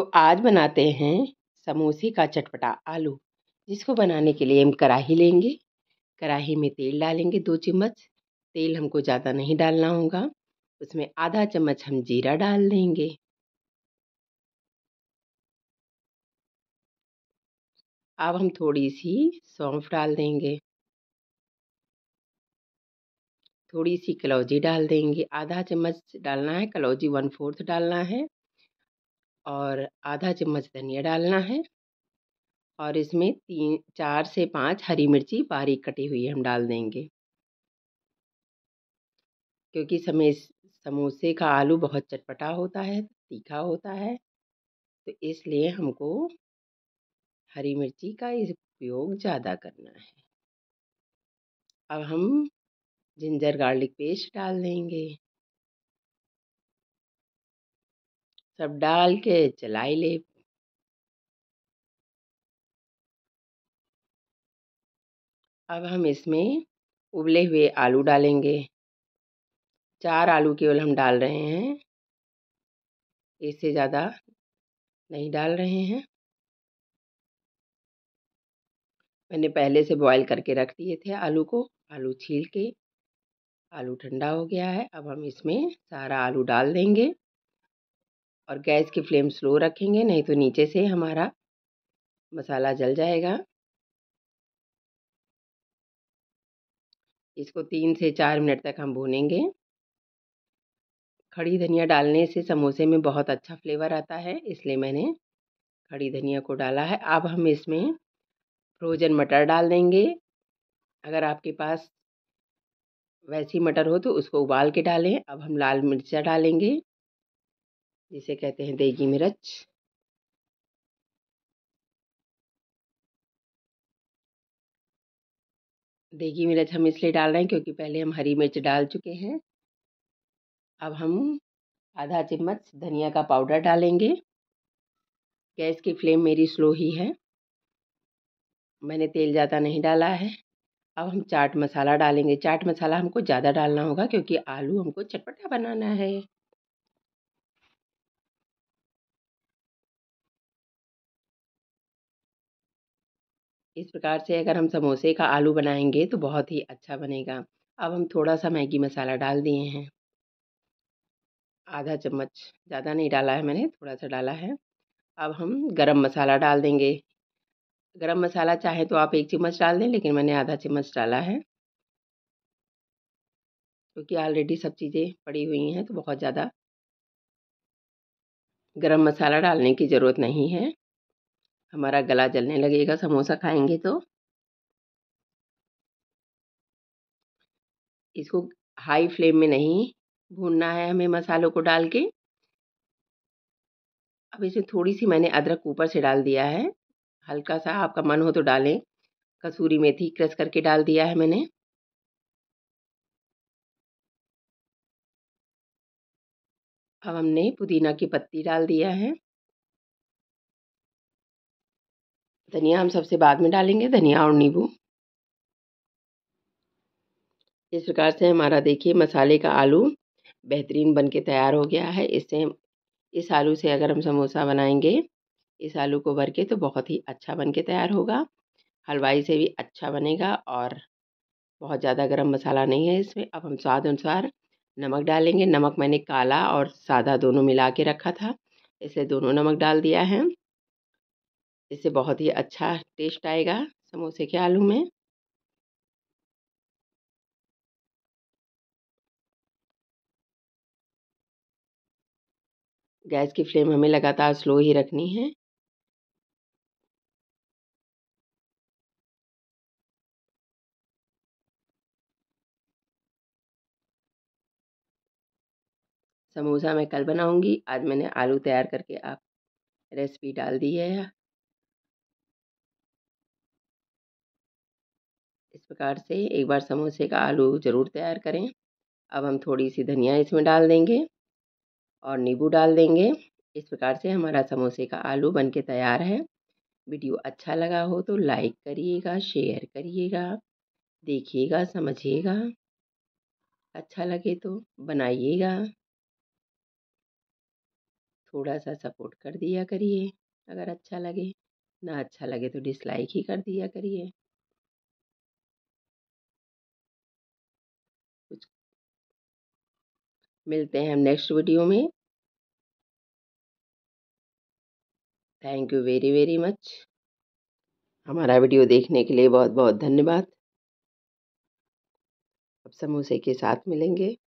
तो आज बनाते हैं समोसे का चटपटा आलू जिसको बनाने के लिए हम कढ़ाही लेंगे कढ़ाही में तेल डालेंगे दो चम्मच तेल हमको ज़्यादा नहीं डालना होगा उसमें आधा चम्मच हम जीरा डाल देंगे अब हम थोड़ी सी सौंफ डाल देंगे थोड़ी सी कलौजी डाल देंगे आधा चम्मच डालना है कलौजी वन फोर्थ डालना है और आधा चम्मच धनिया डालना है और इसमें तीन चार से पांच हरी मिर्ची बारीक कटी हुई हम डाल देंगे क्योंकि समय समोसे का आलू बहुत चटपटा होता है तीखा होता है तो इसलिए हमको हरी मिर्ची का इस उपयोग ज़्यादा करना है अब हम जिंजर गार्लिक पेस्ट डाल देंगे सब डाल के चलाई ले अब हम इसमें उबले हुए आलू डालेंगे चार आलू केवल हम डाल रहे हैं इससे ज़्यादा नहीं डाल रहे हैं मैंने पहले से बॉईल करके रख दिए थे आलू को आलू छील के आलू ठंडा हो गया है अब हम इसमें सारा आलू डाल देंगे और गैस की फ्लेम स्लो रखेंगे नहीं तो नीचे से हमारा मसाला जल जाएगा इसको तीन से चार मिनट तक हम भूनेंगे खड़ी धनिया डालने से समोसे में बहुत अच्छा फ्लेवर आता है इसलिए मैंने खड़ी धनिया को डाला है अब हम इसमें फ्रोजन मटर डाल देंगे अगर आपके पास वैसी मटर हो तो उसको उबाल के डालें अब हम लाल मिर्चा डालेंगे जिसे कहते हैं देगी मिर्च देगी मिर्च हम इसलिए डाल रहे हैं क्योंकि पहले हम हरी मिर्च डाल चुके हैं अब हम आधा चम्मच धनिया का पाउडर डालेंगे गैस की फ्लेम मेरी स्लो ही है मैंने तेल ज़्यादा नहीं डाला है अब हम चाट मसाला डालेंगे चाट मसाला हमको ज़्यादा डालना होगा क्योंकि आलू हमको चटपटा बनाना है इस प्रकार से अगर हम समोसे का आलू बनाएंगे तो बहुत ही अच्छा बनेगा अब हम थोड़ा सा मैगी मसाला डाल दिए हैं आधा चम्मच ज़्यादा नहीं डाला है मैंने थोड़ा सा डाला है अब हम गरम मसाला डाल देंगे गरम मसाला चाहे तो आप एक चम्मच डाल दें लेकिन मैंने आधा चम्मच डाला है क्योंकि तो ऑलरेडी सब चीज़ें पड़ी हुई हैं तो बहुत ज़्यादा गरम मसाला डालने की ज़रूरत नहीं है हमारा गला जलने लगेगा समोसा खाएंगे तो इसको हाई फ्लेम में नहीं भूनना है हमें मसालों को डाल के अब इसमें थोड़ी सी मैंने अदरक ऊपर से डाल दिया है हल्का सा आपका मन हो तो डालें कसूरी मेथी क्रश करके डाल दिया है मैंने अब हमने पुदीना की पत्ती डाल दिया है धनिया हम सबसे बाद में डालेंगे धनिया और नींबू इस प्रकार से हमारा देखिए मसाले का आलू बेहतरीन बन के तैयार हो गया है इससे इस आलू से अगर हम समोसा बनाएंगे इस आलू को भर के तो बहुत ही अच्छा बन के तैयार होगा हलवाई से भी अच्छा बनेगा और बहुत ज़्यादा गरम मसाला नहीं है इसमें अब हम स्वाद अनुसार नमक डालेंगे नमक मैंने काला और सादा दोनों मिला के रखा था इसे दोनों नमक डाल दिया है इससे बहुत ही अच्छा टेस्ट आएगा समोसे के आलू में गैस की फ्लेम हमें लगातार स्लो ही रखनी है समोसा मैं कल बनाऊंगी आज मैंने आलू तैयार करके आप रेसिपी डाल दी है इस प्रकार से एक बार समोसे का आलू ज़रूर तैयार करें अब हम थोड़ी सी धनिया इसमें डाल देंगे और नींबू डाल देंगे इस प्रकार से हमारा समोसे का आलू बन के तैयार है वीडियो अच्छा लगा हो तो लाइक करिएगा शेयर करिएगा देखिएगा समझिएगा अच्छा लगे तो बनाइएगा थोड़ा सा सपोर्ट कर दिया करिए अगर अच्छा लगे ना अच्छा लगे तो डिसलाइक ही कर दिया करिए मिलते हैं हम नेक्स्ट वीडियो में thank you very very much हमारा वीडियो देखने के लिए बहुत बहुत धन्यवाद अब समोसे के साथ मिलेंगे